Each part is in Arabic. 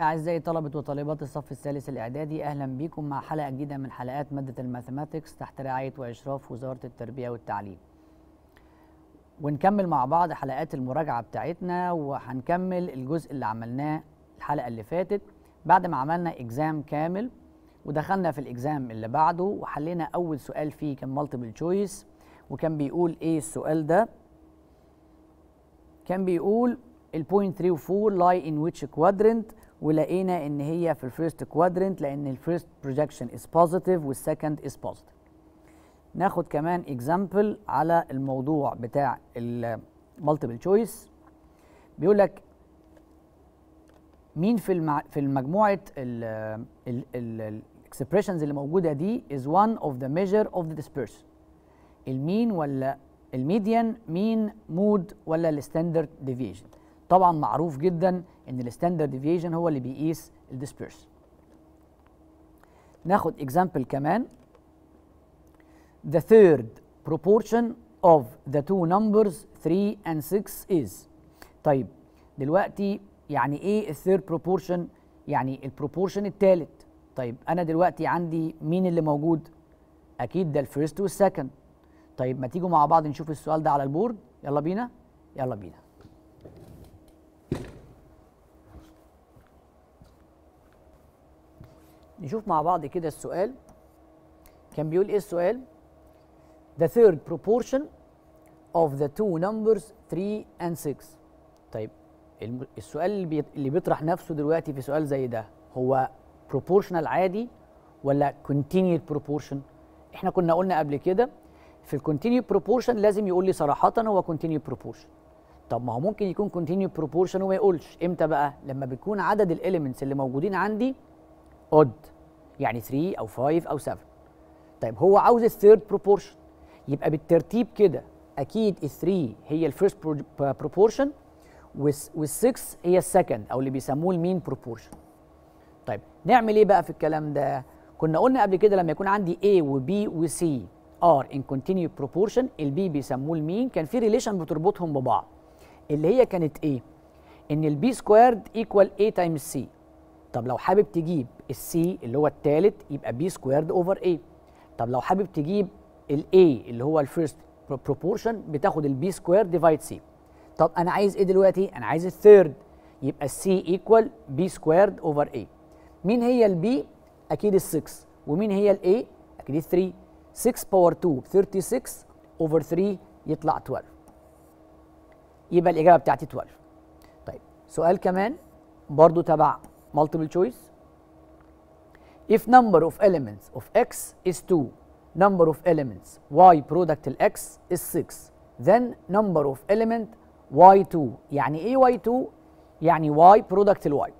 أعزائي طلبة وطالبات الصف الثالث الإعدادي أهلا بكم مع حلقة جديدة من حلقات مادة الماثماتكس تحت رعاية وإشراف وزارة التربية والتعليم ونكمل مع بعض حلقات المراجعة بتاعتنا وهنكمل الجزء اللي عملناه الحلقه اللي فاتت بعد ما عملنا اكزام كامل ودخلنا في الاكزام اللي بعده وحلينا اول سؤال فيه كان مالتيبل تشويس وكان بيقول ايه السؤال ده كان بيقول البوينت 3 و 4 لاي ان ويتش كوادرنت ولقينا ان هي في الفيرست كوادرنت لان الفيرست بروجكشن از بوزيتيف والسكند از بوزيتيف ناخد كمان اكزامبل على الموضوع بتاع المالتيبل تشويس بيقول لك مين في المع... في المجموعه الاكسبريشنز اللي موجوده دي از one اوف ذا measure اوف ذا ديسبيرس المين ولا الميديان مين مود ولا الستاندرد ديفيجن طبعا معروف جدا ان الستاندرد ديفيجن هو اللي بيقيس الديسبيرس ناخد اكزامبل كمان the third proportion of the two numbers 3 and 6 is طيب دلوقتي يعني ايه الثيرد بروبورشن يعني البروبورشن الثالث طيب انا دلوقتي عندي مين اللي موجود اكيد ده الفيرست والسكند طيب ما تيجوا مع بعض نشوف السؤال ده على البورد يلا بينا يلا بينا نشوف مع بعض كده السؤال كان بيقول ايه السؤال the third proportion of the two numbers 3 and 6 طيب السؤال اللي بيطرح نفسه دلوقتي في سؤال زي ده هو بروبورشنال عادي ولا كونتينيوت بروبورشن احنا كنا قلنا قبل كده في الكونتينيو بروبورشن لازم يقول لي صراحه هو كونتينيو بروبورشن طب ما هو ممكن يكون كونتينيو بروبورشن وما يقولش امتى بقى لما بيكون عدد الاليمنتس اللي موجودين عندي اود يعني 3 او 5 او 7 طيب هو عاوز الثيرد بروبورشن يبقى بالترتيب كده اكيد ال 3 هي الفيرست بروبورشن وال6 هي السكند او اللي بيسموه المين بروبورشن طيب نعمل ايه بقى في الكلام ده كنا قلنا قبل كده لما يكون عندي A و C are in continuous proportion البي بيسموه المين كان في ريليشن بتربطهم ببعض اللي هي كانت ايه ان البي سكويرد ايكوال A تايمز C طب لو حابب تجيب السي اللي هو الثالث يبقى بي سكويرد اوفر A طب لو حابب تجيب الاي اللي هو الفيرست بروبورشن بتاخد البي سكوير ديفايد سي طب انا عايز ايه دلوقتي انا عايز الثيرد يبقى السي ايكوال بي سكويرد اوفر اي مين هي البي اكيد ال6 ومين هي الاي اكيد ال3 6 باور 2 36 اوفر 3 يطلع 12 يبقى الاجابه بتاعتي 12 طيب سؤال كمان برضو تبع multiple choice if number of elements of x is 2 number of elements y product ال x is 6 then number of element y2 يعني ايه y2 يعني y برودكت الواي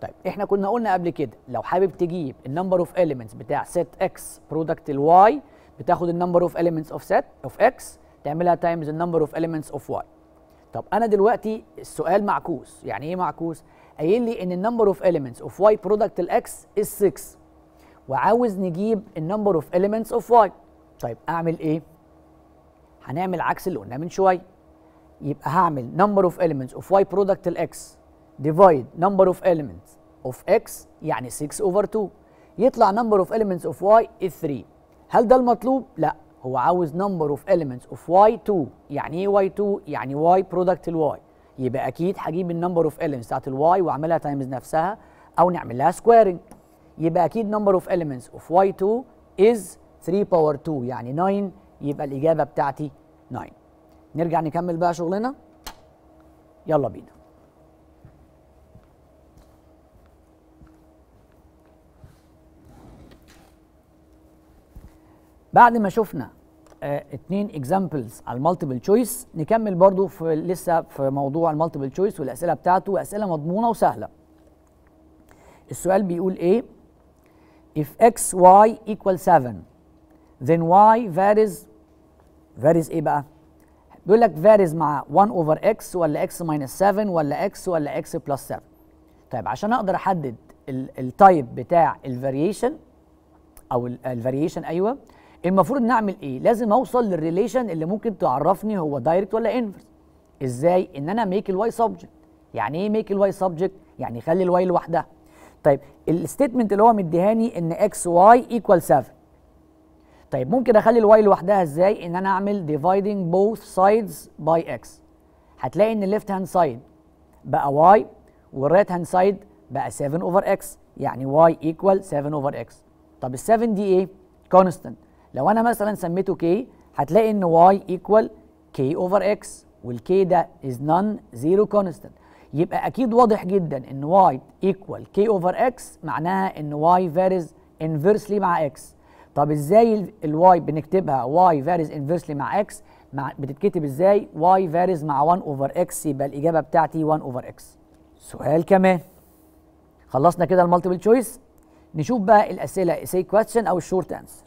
طيب احنا كنا قلنا قبل كده لو حابب تجيب النمبر اوف اليمنتس بتاع set x برودكت الواي بتاخد النمبر اوف اليمنتس اوف set اوف x تعملها تايمز النمبر اوف اليمنتس اوف y طب انا دلوقتي السؤال معكوس يعني ايه معكوس قايل لي ان النمبر اوف اليمنتس اوف y برودكت الاكس از 6 وعاوز نجيب النمبر اوف اليمنتس اوف y طيب اعمل ايه هنعمل عكس اللي قلناه من شويه يبقى هعمل number of elements of y product الاكس divide number of elements of x يعني 6 over 2 يطلع number of elements of y 3 هل ده المطلوب؟ لا هو عاوز number of elements of y2 يعني ايه y2 يعني y product الواي y يبقى اكيد هجيب النمبر اوف elements بتاعت الواي y واعملها تايمز نفسها او نعمل لها سكويرنج يبقى اكيد number of elements of y2 is 3 باور 2 يعني 9 يبقى الاجابه بتاعتي 9 نرجع نكمل بقى شغلنا يلا بينا بعد ما شفنا اه اكزامبلز على المالتيبل تشويس نكمل برضو في لسه في موضوع المالتيبل تشويس والاسئله بتاعته واسئله مضمونه وسهله السؤال بيقول ايه if x y equal 7 then y varies varies ايه بقى بيقول لك فاريز مع 1 اوفر اكس ولا اكس ماينس 7 ولا اكس ولا اكس بلس 7 طيب عشان اقدر احدد التايب بتاع الفاريشن او الفاريشن ايوه المفروض نعمل ايه لازم اوصل للريليشن اللي ممكن تعرفني هو دايركت ولا انفرس ازاي ان انا ميك الواي سبجكت يعني ايه ميك الواي سبجكت يعني خلي الواي لوحدها طيب الستيتمنت اللي هو مديهاني ان اكس واي ايكوال 7 طيب ممكن اخلي الواي لوحدها ازاي ان انا اعمل dividing both sides by x هتلاقي ان الليفت هاند سايد بقى y والرايت هاند سايد بقى 7 اوفر x يعني y equal 7 اوفر x طب ال 7 دي ايه constant لو انا مثلا سميته k هتلاقي ان y equal k اوفر x والk ده is نون zero constant يبقى اكيد واضح جدا ان y equal k اوفر x معناها ان y varies inversely مع x طب ازاي الواي بنكتبها واي فاريز انفرسلي مع اكس مع بتتكتب ازاي واي فاريز مع 1 اوفر اكس يبقى الاجابه بتاعتي 1 اوفر اكس سؤال كمان خلصنا كده المالتيبل تشويس نشوف بقى الاسئله اي كويستشن او الشورت انسر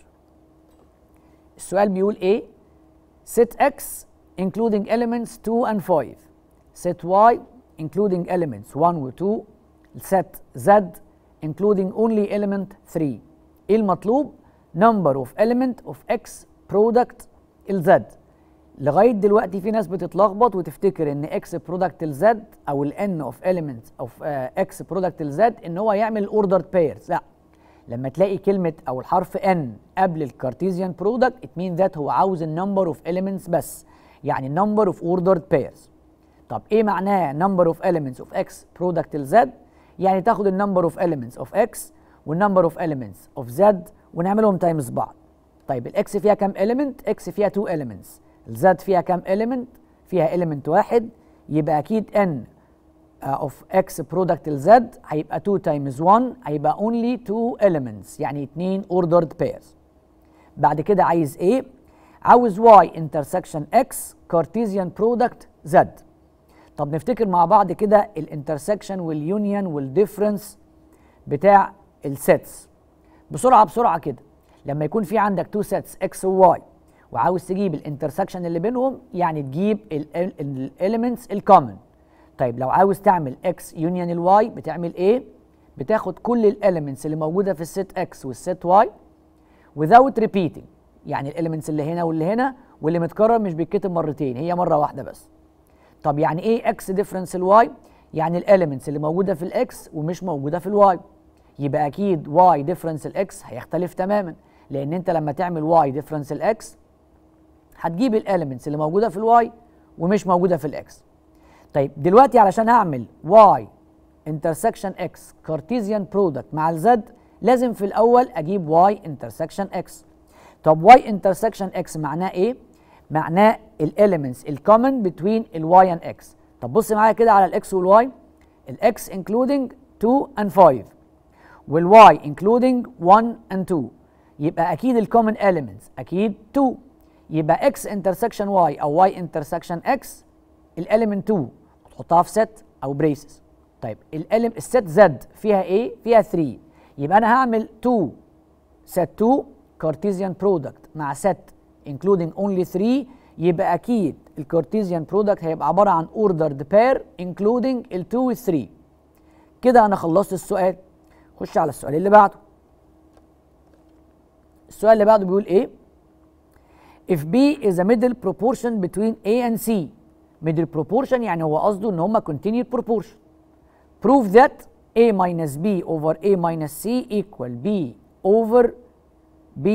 السؤال بيقول ايه set x including elements 2 and 5 set y including elements 1 و 2 set z including only element 3 ايه المطلوب number of element of x product الزد لغايه دلوقتي في ناس بتتلخبط وتفتكر ان اكس برودكت الزد او الان اوف اليمنتس اوف اكس برودكت الزد ان هو يعمل اوردرد بيرز لا لما تلاقي كلمه او الحرف ان قبل الكارتيزيان برودكت ات مين ذات هو عاوز النمبر اوف elements بس يعني النمبر اوف اوردرد بيرز طب ايه معناه نمبر اوف elements اوف اكس برودكت الزد يعني تاخد النمبر اوف اليمنتس اوف اكس والنمبر اوف elements اوف زد ونعملهم تايمز بعض طيب الاكس فيها كام اليمنت اكس فيها 2 اليمنتس الزد فيها كام اليمنت فيها اليمنت واحد يبقى اكيد ان اوف اكس برودكت الزد هيبقى 2 تايمز 1 هيبقى اونلي 2 اليمنتس يعني 2 اوردرد بيرز بعد كده عايز ايه عاوز واي انترسكشن اكس كارتيزيان برودكت زد طب نفتكر مع بعض كده الانترسكشن واليونيون والديفرنس بتاع السيتس بسرعه بسرعه كده لما يكون في عندك تو سيتس اكس وواي وعاوز تجيب الانترسكشن اللي بينهم يعني تجيب الاليمنتس الكومن طيب لو عاوز تعمل اكس يونيون الواي بتعمل ايه بتاخد كل الاليمنتس اللي موجوده في السيت اكس والسيت واي without repeating يعني الاليمنتس اللي هنا واللي هنا واللي متكرر مش بيتكتب مرتين هي مره واحده بس طب يعني ايه اكس ديفرنس الواي يعني الاليمنتس اللي موجوده في الاكس ومش موجوده في الواي يبقى اكيد واي ديفرنس الاكس هيختلف تماما لان انت لما تعمل واي ديفرنس الاكس هتجيب الاليمنتس اللي موجوده في الواي ومش موجوده في الاكس طيب دلوقتي علشان اعمل واي انترسكشن اكس كارتيزيان برودكت مع الزد لازم في الاول اجيب واي انترسكشن اكس طب واي انترسكشن اكس معناه ايه معناه الاليمنتس الكومن بتوين الواي اند اكس طب بص معايا كده على الاكس والواي الاكس انكلودنج 2 اند 5 والواي انكلودنج 1 اند 2 يبقى اكيد الكومن اليمنتس اكيد 2 يبقى اكس انترسكشن واي او واي انترسكشن اكس الاليمنت 2 تحطها في ست او بريسز طيب الالم الست زد فيها ايه؟ فيها 3 يبقى انا هعمل 2 ست 2 كارتيزيان برودكت مع ست انكلودنج اونلي 3 يبقى اكيد الكارتيزيان برودكت هيبقى عباره عن اوردرد بير انكلودنج ال 2 وال 3 كده انا خلصت السؤال خش على السؤال اللي بعده السؤال اللي بعده بيقول ايه if B is a middle proportion between A and C middle proportion يعني هو قصده ان هما continued proportion prove that A minus B over A minus C equal B over B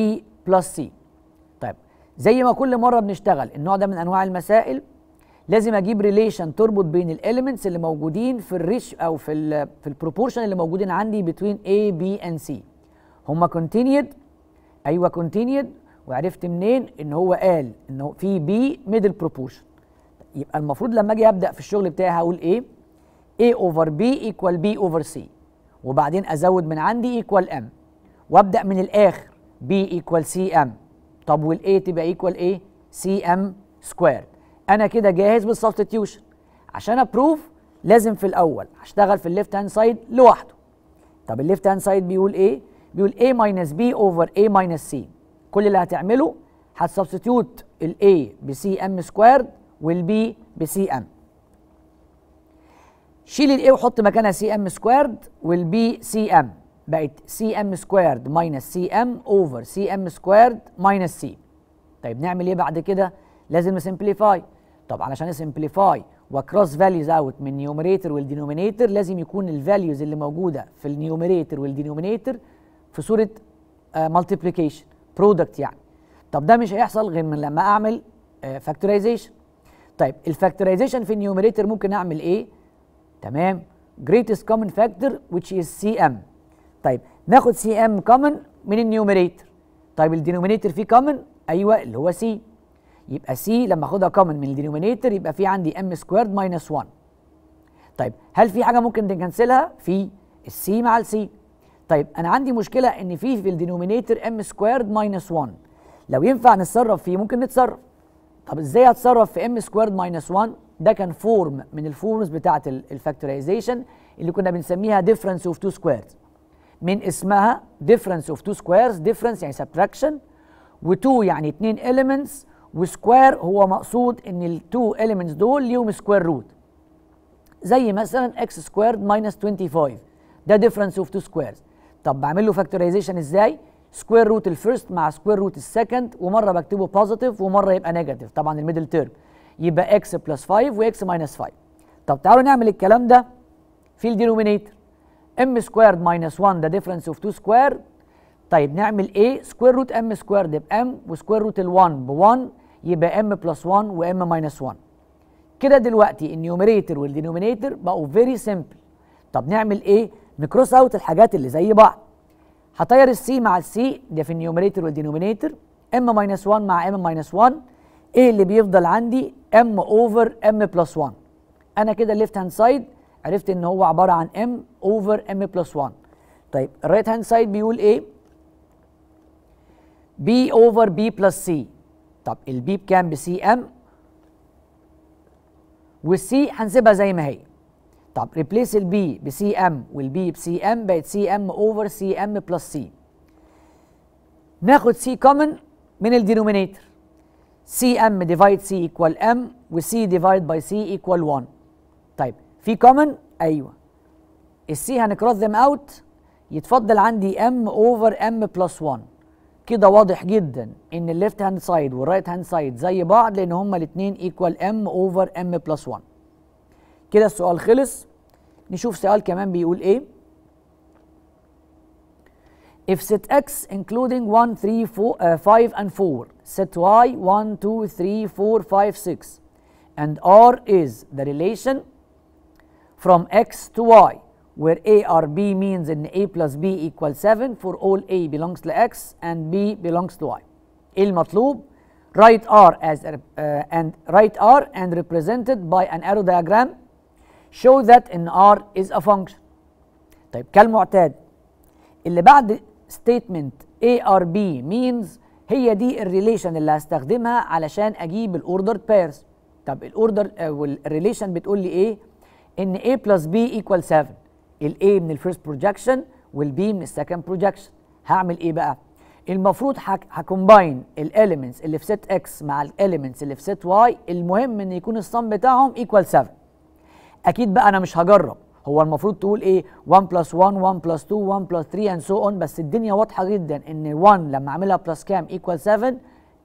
plus C طيب زي ما كل مرة بنشتغل النوع ده من أنواع المسائل لازم اجيب ريليشن تربط بين الاليمنتس اللي موجودين في الريش او في الـ في البروبورشن اللي موجودين عندي بين A B and C هما كونتينيد ايوه كونتينيد وعرفت منين ان هو قال ان في B ميدل بروبورشن يبقى المفروض لما اجي ابدا في الشغل بتاعي هقول ايه A over B equal B over C وبعدين ازود من عندي equal M وابدا من الاخر B equal سي ام طب والA تبقى equal A سي ام سكوير انا كده جاهز بالسبستيوشن عشان ابروف لازم في الاول هشتغل في الليفت هاند سايد لوحده طب الليفت هاند سايد بيقول ايه بيقول a ماينس b اوفر a ماينس c كل اللي هتعمله هتسبستيوت m بسي ام سكويرد والبي c ام شيل a وحط مكانها سي ام سكويرد والبي سي ام بقت سي ام سكويرد ماينس سي ام اوفر سي ام سكويرد ماينس سي طيب نعمل ايه بعد كده لازم نسمبليفاي طب علشان اسمبليفاي واكروس فاليوز اوت من نيوميريتور والدينومينيتور لازم يكون الفاليوز اللي موجوده في النيوميريتور والدينومينيتور في صوره ملتيبليكيشن uh, برودكت يعني طب ده مش هيحصل غير من لما اعمل فاكتورايزيشن آه، uh, طيب الفاكتورايزيشن في النيوميريتور ممكن اعمل ايه تمام greatest common factor which is cm طيب ناخد cm common من النيوميريتور طيب الدينومينيتور فيه common ايوه اللي هو c يبقى سي لما اخدها كومن من الدينومينيتور يبقى في عندي ام سكويرد ماينس 1 طيب هل في حاجه ممكن نكنسلها في السي مع السي طيب انا عندي مشكله ان في في الدينومينيتور ام سكويرد ماينس 1 لو ينفع نتصرف فيه ممكن نتصرف طب ازاي هتصرف في ام سكويرد ماينس 1 ده كان فورم من الفورمز بتاعه الفاكتورايزيشن اللي كنا بنسميها ديفرنس اوف تو سكويرز من اسمها ديفرنس اوف تو سكويرز ديفرنس يعني سبتراكشن و2 يعني 2 اليمنتس وسكوير هو مقصود ان التو اليمنتس دول ليهم سكوير روت زي مثلا اكس سكويرد ماينس 25 ده ديفرنس اوف تو سكويرز طب بعمل له فاكتورايزيشن ازاي سكوير روت الفيرست مع سكوير روت السكند ومره بكتبه بوزيتيف ومره يبقى نيجاتيف طبعا الميدل تيرم يبقى اكس بلس 5 واكس ماينس 5 طب تعالوا نعمل الكلام ده في الدينومينيتور ام سكويرد ماينس 1 ده ديفرنس اوف 2 سكوير طيب نعمل ايه سكوير روت ام سكويرد بام وسكوير روت ال1 ب1 يبقى ام بلس 1 وام ماينس 1 كده دلوقتي النيوميريتور والدينومينيتور بقوا فيري سيمبل طب نعمل ايه نكروس اوت الحاجات اللي زي بعض هطير السي مع السي ده في النيوميريتور والدينومينيتور ام ماينس 1 مع ام ماينس 1 ايه اللي بيفضل عندي ام اوفر ام بلس 1 انا كده الليفت هاند سايد عرفت ان هو عباره عن ام اوفر ام بلس 1 طيب الرايت هاند سايد بيقول ايه بي اوفر بي بلس سي طب البي بكام بسي ام والسي هنسيبها زي ما هي طب ريبليس البي بسي ام والبي بسي ام بقت سي ام اوفر سي ام بلس سي ناخد سي كومن من الدينومينيتور سي ام ديفايد سي ايكوال ام وسي ديفايد باي سي ايكوال 1 طيب في كومن ايوه السي هنكروس ذم اوت يتفضل عندي ام اوفر ام بلس 1 كده واضح جدا ان الليفت هاند سايد والرايت هاند سايد زي بعض لان هما الاثنين ايكوال ام اوفر ام بلس 1 كده السؤال خلص نشوف سؤال كمان بيقول ايه if set x including 1 3 4 uh, 5 and 4 set y 1 2 3 4 5 6 and r is the relation from x to y where A or B means in A plus B equals 7 for all A belongs to X and B belongs to Y. المطلوب write R as uh, and write R and represented by an arrow diagram show that in R is a function. طيب كالمعتاد اللي بعد statement A or B means هي دي الريليشن اللي هستخدمها علشان اجيب الاوردر pairs. طب الاوردر او بتقول لي ايه؟ ان A plus B equals 7 الاي من الفيرست بروجكشن والبي من السكند بروجكشن هعمل ايه بقى المفروض هكومباين الاليمنتس اللي في سيت اكس مع الاليمنتس اللي في سيت واي المهم ان يكون الصم بتاعهم ايكوال 7 اكيد بقى انا مش هجرب هو المفروض تقول ايه 1 بلس 1 1 بلس 2 1 بلس 3 اند سو اون بس الدنيا واضحه جدا ان 1 لما اعملها بلس كام ايكوال 7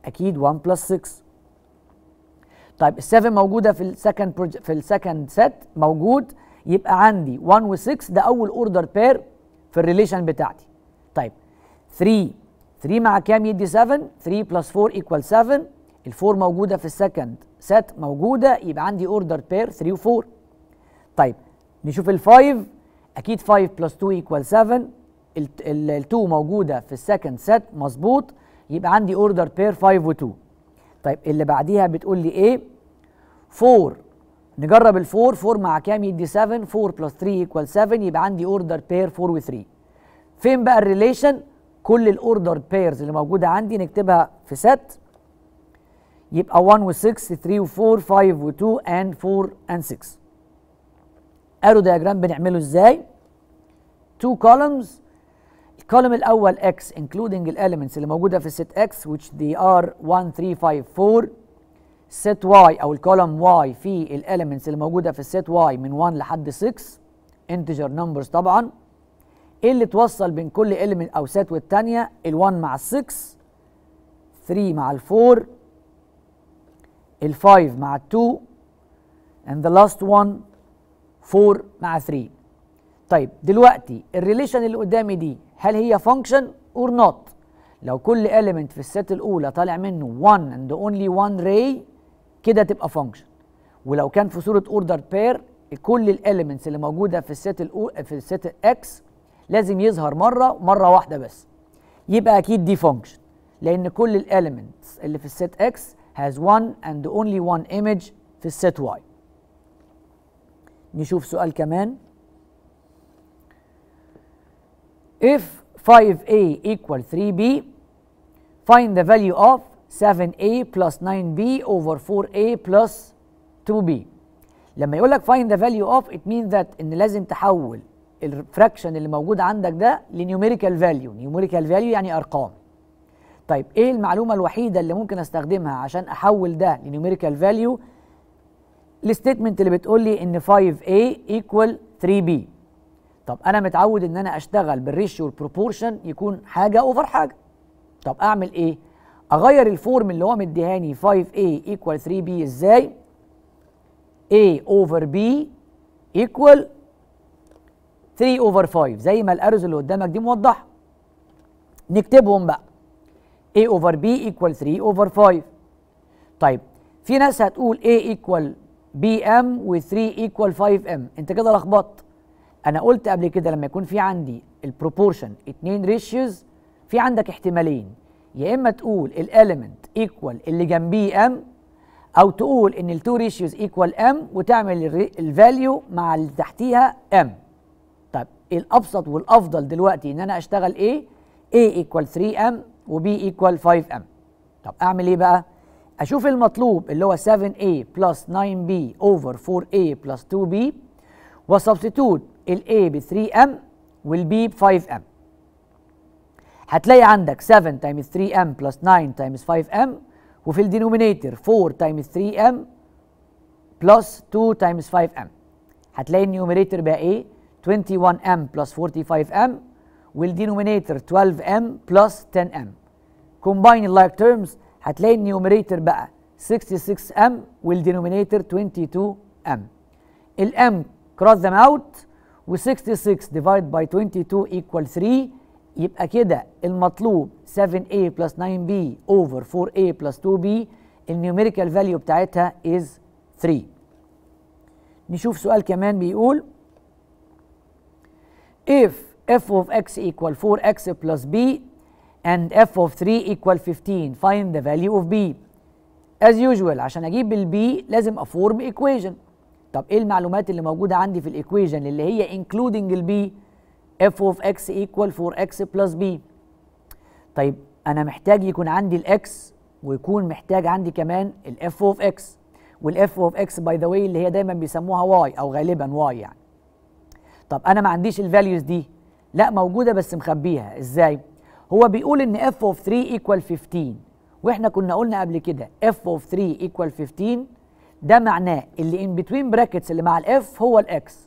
اكيد 1 بلس 6 طيب ال 7 موجوده في السكند في السكند سيت موجود يبقى عندي 1 و6 ده اول اوردر بير في الريليشن بتاعتي طيب 3 3 مع كام يدي 7 3 بلس 4 ايكوال 7 ال 4 موجوده في السكند سات موجوده يبقى عندي اوردر بير 3 و4 طيب نشوف ال 5 اكيد 5 بلس 2 ايكوال 7 ال2 موجوده في السكند سات مظبوط يبقى عندي اوردر بير 5 و2 طيب اللي بعديها بتقول لي ايه 4 نجرب ال 4 4 مع كام يدي 7 4 بلس 3 يكوال 7 يبقى عندي اوردر بير 4 و3 فين بقى الريليشن كل الاوردر بيرز اللي موجوده عندي نكتبها في ست يبقى 1 و6 3 و4 5 و2 and 4 and 6 ارو دياجرام بنعمله ازاي 2 كولومز الكولوم الاول اكس انكلودنج الاليمنتس اللي موجوده في ست اكس which they are 1 3 5 4 set y او الكولوم y في الاليمنتس اللي موجوده في السيت y من 1 لحد 6 انتجر نمبرز طبعا ايه اللي توصل بين كل اليمنت او سيت والثانيه ال1 مع ال6 3 مع ال4 ال5 مع ال2 and the last one 4 مع 3 طيب دلوقتي الريليشن اللي قدامي دي هل هي فانكشن اور نوت لو كل element في الست الاولى طالع منه 1 and only 1 ray كده تبقى فانكشن ولو كان في صوره اوردر بير كل الاليمنتس اللي موجوده في السيت الأو... في السيت اكس لازم يظهر مره مره واحده بس يبقى اكيد دي فانكشن لان كل الاليمنتس اللي في السيت اكس has one and only one image في السيت واي نشوف سؤال كمان if 5a equal 3b find the value of 7a plus 9b over 4a plus 2b لما يقول لك find the value of it means that ان لازم تحول الفراكشن اللي موجود عندك ده لنيوميريكال فاليو نيوميريكال فاليو يعني ارقام طيب ايه المعلومه الوحيده اللي ممكن استخدمها عشان احول ده لنيوميريكال فاليو الستيتمنت اللي بتقول لي ان 5a equal 3b طب انا متعود ان انا اشتغل بالريشيو والبروبورشن يكون حاجه اوفر حاجه طب اعمل ايه اغير الفورم اللي هو مديهاني 5a equal 3b ازاي a over b equal 3 over 5 زي ما الارز اللي قدامك دي موضحه نكتبهم بقى a over b equal 3 over 5 طيب في ناس هتقول a equal bm و 3 equal 5m انت كده لخبطت انا قلت قبل كده لما يكون في عندي البروبورشن اتنين ريشيوز في عندك احتمالين يا اما تقول الاليمنت ايكوال اللي جنبيه ام او تقول ان التو ريشيوز ايكوال ام وتعمل الفاليو مع اللي تحتيها ام طب إيه الابسط والافضل دلوقتي ان انا اشتغل ايه a ايكوال 3 ام وبي ايكوال 5 ام طب اعمل ايه بقى اشوف المطلوب اللي هو 7a plus 9b over 4a plus 2b وسبستيتوت الـ a ب 3m والـ b ب 5m هتلاقي عندك 7 تايمز 3 ام بلس 9 تايمز 5 ام وفي الدينومينيتور 4 تايمز 3 ام بلس 2 تايمز 5 ام هتلاقي النيوميريتور بقى ايه 21 ام بلس 45 ام والدينومينيتور 12 ام بلس 10 ام كومباين اللايك تيرمز هتلاقي النيوميريتور بقى 66 ام والدينومينيتور 22 ام الام cross them out و 66 divided by 22 ايكوال 3 يبقى كده المطلوب 7a plus 9b over 4a plus 2b النيوميريكال فاليو بتاعتها is 3 نشوف سؤال كمان بيقول if f of x equal 4x plus b and f of 3 equal 15 find the value of b as usual عشان اجيب ال b لازم افورم equation طب ايه المعلومات اللي موجوده عندي في الايكويجن اللي هي including b اف اوف اكس ايكوال 4 اكس بلس بي طيب انا محتاج يكون عندي الاكس ويكون محتاج عندي كمان الاف اوف اكس والاف اوف اكس باي ذا واي اللي هي دايما بيسموها واي او غالبا واي يعني طب انا ما عنديش الفاليوز دي لا موجوده بس مخبيها ازاي هو بيقول ان اف اوف 3 ايكوال 15 واحنا كنا قلنا قبل كده اف اوف 3 ايكوال 15 ده معناه اللي ان بتوين براكتس اللي مع الاف هو الاكس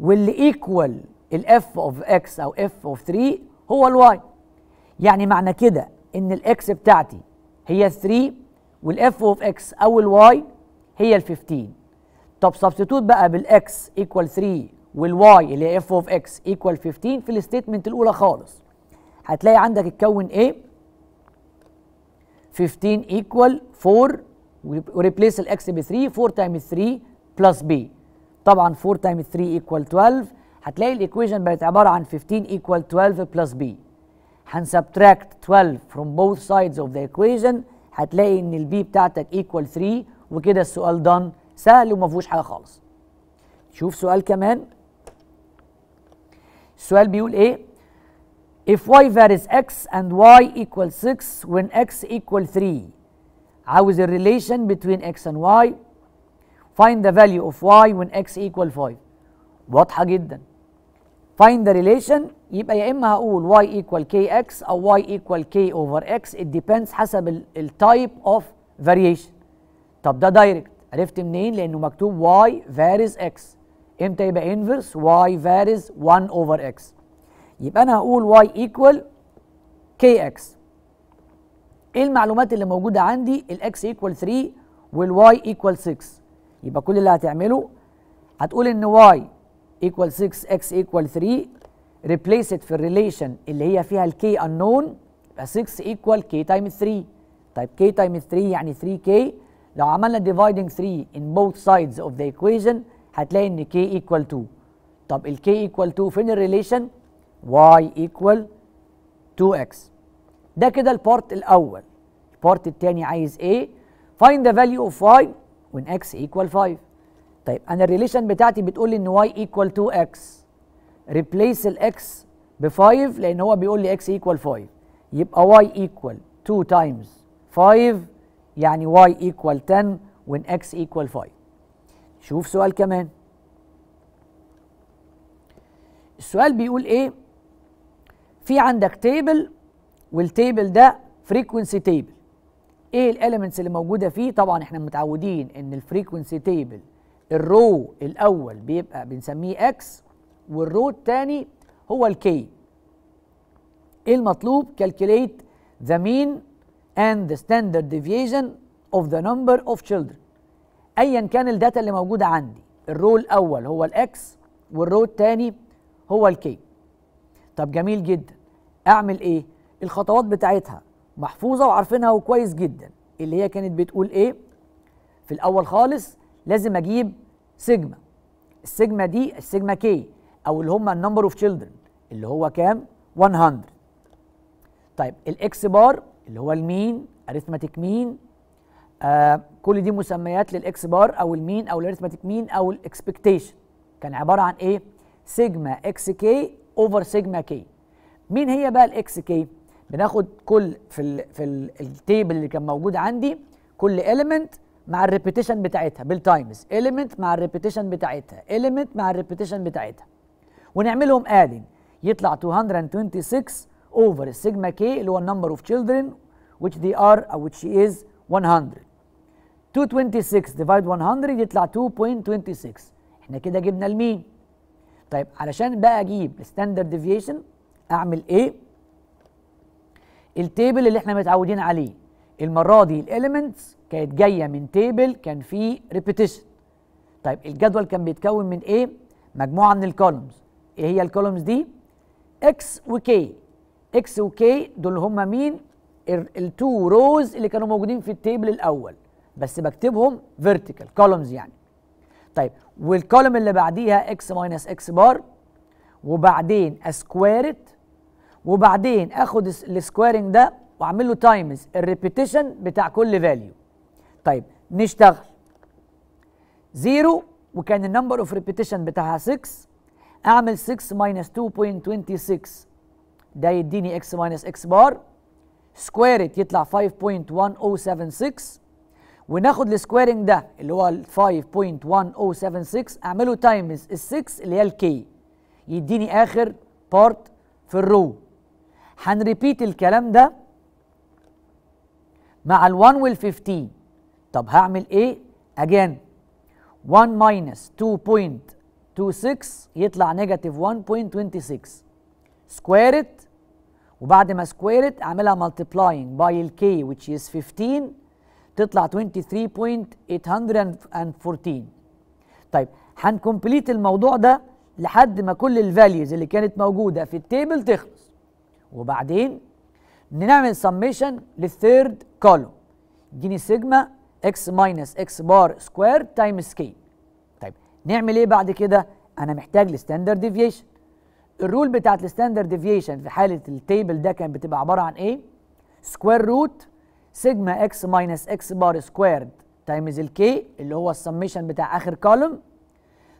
واللي ايكوال الاف اوف اكس او اف اوف 3 هو الواي يعني معنى كده ان الاكس بتاعتي هي 3 والاف اوف اكس او الواي هي ال 15 طب سبستيتوت بقى بالاكس ايكوال 3 والواي اللي هي اف اوف اكس ايكوال 15 في الستيتمنت الاولى خالص هتلاقي عندك اتكون ايه 15 ايكوال 4 وريبليس الاكس ب 3 4 تايمز 3 بلس بي طبعا 4 تايمز 3 ايكوال 12 هتلاقي الايكويشن بقت عباره عن 15 equal 12 plus b هنسبتراكت 12 from both sides of the equation هتلاقي ان ال b بتاعتك equal 3 وكده السؤال دان سهل وما فيهوش حاجه خالص شوف سؤال كمان السؤال بيقول ايه if y varies x and y equal 6 when x equal 3 عاوز relation between x and y find the value of y when x equal 5 واضحه جدا find the relation يبقى يا اما هقول y equal kx او y equal k over x it depends حسب ال type of variation طب ده دايركت عرفت منين لانه مكتوب y varies x امتى يبقى inverse y varies 1 over x يبقى انا هقول y equal kx ايه المعلومات اللي موجوده عندي x equal 3 y equal 6 يبقى كل اللي هتعمله هتقول ان y equal 6x equal 3 replace it في الريليشن اللي هي فيها الكي unknown يبقى 6 equal k times 3 طيب k times 3 يعني 3k لو عملنا dividing 3 in both sides of the equation هتلاقي ان k equal 2 طب ال k equal 2 فين الريليشن y equal 2x ده كده البارت الاول البارت الثاني عايز ايه find the value of y when x equal 5 طيب انا الريليشن بتاعتي بتقول لي ان واي ايكوال 2 اكس ريبليس الاكس ب 5 لان هو بيقول لي اكس ايكوال 5 يبقى واي ايكوال 2 تايمز 5 يعني واي ايكوال 10 وان اكس ايكوال 5 شوف سؤال كمان السؤال بيقول ايه في عندك تيبل والتيبل ده فريكونسي تيبل ايه الاليمنتس اللي موجوده فيه طبعا احنا متعودين ان الفريكونسي تيبل الرو الاول بيبقى بنسميه اكس والرو الثاني هو الكي ايه المطلوب كالكوليت ذا مين اند ستاندرد ديفيجن اوف ذا نمبر اوف تشيلدرن ايا كان الداتا اللي موجوده عندي الرو الاول هو الاكس والرو الثاني هو الكي طب جميل جدا اعمل ايه الخطوات بتاعتها محفوظه وعارفينها وكويس جدا اللي هي كانت بتقول ايه في الاول خالص لازم اجيب سيجما السيجما دي السيجما كي او اللي هم النمبر اوف تشيلدرن اللي هو كام 100 طيب الاكس بار اللي هو المين اريثماتيك مين آه كل دي مسميات للاكس بار او المين او الاريثماتيك مين او الاكسبكتيشن كان عباره عن ايه سيجما اكس كي اوفر سيجما كي مين هي بقى الاكس كي بناخد كل في الـ في التيبل اللي كان موجود عندي كل element مع الريبيتيشن بتاعتها بالتايمز اليمنت مع الريبيتيشن بتاعتها اليمنت مع الريبيتيشن بتاعتها ونعملهم ادنج يطلع 226 اوفر السيجما كي اللي هو النمبر اوف تشيلدرن which they are او which she is 100 226 divide 100 يطلع 2.26 احنا كده جبنا المين طيب علشان بقى اجيب ستاندرد ديفيشن اعمل ايه التيبل اللي احنا متعودين عليه المره دي الاليمنتس كانت جايه من تيبل كان فيه ريبيتيشن طيب الجدول كان بيتكون من ايه مجموعه من الكولومز ايه هي الكولومز دي اكس وكي اكس وكي دول هم مين التو روز اللي كانوا موجودين في التيبل الاول بس بكتبهم فيرتيكال كولومز يعني طيب والكولوم اللي بعديها اكس ماينس اكس بار وبعدين اسكويرت وبعدين اخد السكويرنج ده واعمل له تايمز الريبيتيشن بتاع كل فاليو طيب نشتغل زيرو وكان النمبر اوف ريبيتيشن بتاعها 6 اعمل 6 ماينس 2.26 ده يديني اكس ماينس اكس بار سكويرت يطلع 5.1076 وناخد السكويرنج ده اللي هو 5.1076 اعمله تايمز ال6 اللي هي الكي يديني اخر بارت في الرو هنريبيت الكلام ده مع ال1 وال15 طب هعمل ايه again 1 minus 2.26 يطلع نيجاتيف 1.26 سكويرت وبعد ما سكويرت اعملها multiplying by k which is 15 تطلع 23.814 طيب هنكمبليت الموضوع ده لحد ما كل الفاليوز اللي كانت موجوده في التيبل تخلص وبعدين نعمل سميشن للثيرد كولوم يديني سيجما اكس ماينس اكس بار سكوير تايمز كي طيب نعمل ايه بعد كده انا محتاج الستاندرد ديفيشن الرول بتاعت الستاندرد ديفيشن في حاله التيبل ده كانت بتبقى عباره عن ايه سكوير روت سيجما اكس ماينس اكس بار سكوير تايمز الكي اللي هو السميشن بتاع اخر كولوم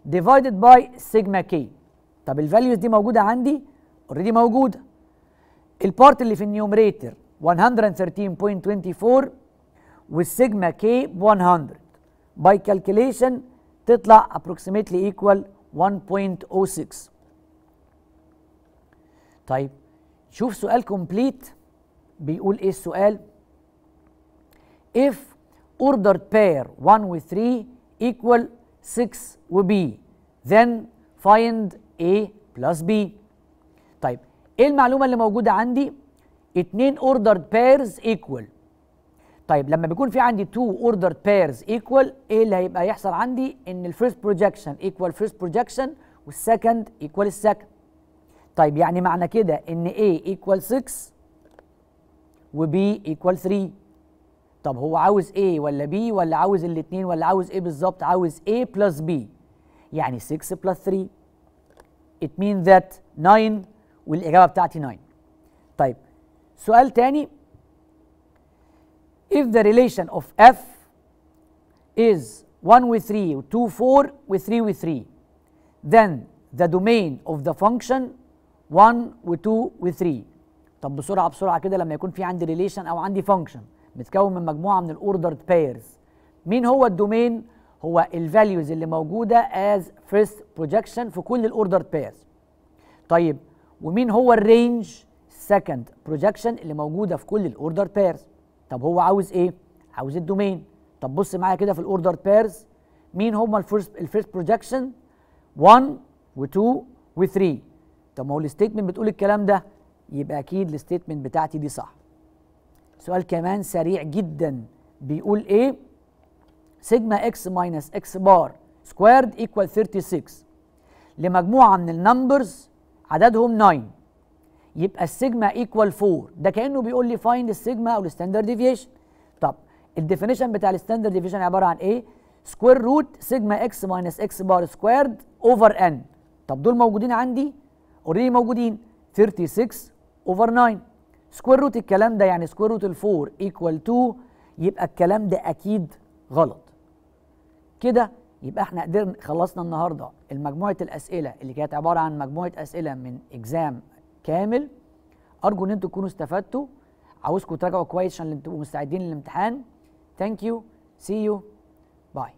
ديفايدد باي سيجما كي طب الفاليوز دي موجوده عندي اوريدي موجوده البارت اللي في النيومريتر 113.24 with sigma k 100 by calculation تطلع approximately equal 1.06 طيب شوف سؤال complete. بيقول ايه السؤال if ordered pair 1 with 3 equal 6 و b then find a plus b طيب ايه المعلومه اللي موجوده عندي two ordered pairs equal طيب لما بيكون في عندي two ordered pairs equal ايه اللي هيبقى يحصل عندي ان الفيرست بروجكشن ايكوال فيرست بروجكشن والسكند ايكوال السكند طيب يعني معنى كده ان A ايكوال 6 و B ايكوال 3 طب هو عاوز A ولا B ولا عاوز الاثنين ولا عاوز ايه بالظبط عاوز A plus B يعني 6 plus 3 it means that 9 والاجابه بتاعتي 9 طيب سؤال تاني if the relation of f is 1 with 3 2 4 with 3 with 3 then the domain of the function 1 و 2 و 3 طب بسرعه بسرعه كده لما يكون في عندي ريليشن او عندي فانكشن متكون من مجموعه من الاوردرد بيرز مين هو الدومين هو الفاليوز اللي موجوده از فيرست بروجكشن في كل الاوردرد بيرز طيب ومين هو الرينج سكند بروجكشن اللي موجوده في كل الاوردرد بيرز طب هو عاوز ايه عاوز الدومين طب بص معايا كده في الاوردر بيرز مين هم الفيرست الفيرست بروجكشن 1 و2 و3 طب ما هو الستيتمنت بتقول الكلام ده يبقى اكيد الستيتمنت بتاعتي دي صح سؤال كمان سريع جدا بيقول ايه سيجما اكس ماينس اكس بار سكويرد ايكوال 36 لمجموعه من النمبرز عددهم 9 يبقى السيجما ايكوال 4 ده كانه بيقول لي فايند السيجما او الستاندرد ديفيشن طب الديفينيشن بتاع الستاندرد ديفيشن عباره عن ايه سكوير روت سيجما اكس ماينس اكس بار سكويرد اوفر ان طب دول موجودين عندي اوريدي موجودين 36 اوفر 9 سكوير روت الكلام ده يعني سكوير روت ال 4 ايكوال 2 يبقى الكلام ده اكيد غلط كده يبقى احنا قدرنا خلصنا النهارده مجموعه الاسئله اللي كانت عباره عن مجموعه اسئله من اكزام كامل ارجو ان انتوا تكونوا استفدتوا عاوزكم تراجعوا كويس عشان تبقوا مستعدين للامتحان ثانك يو سي يو باي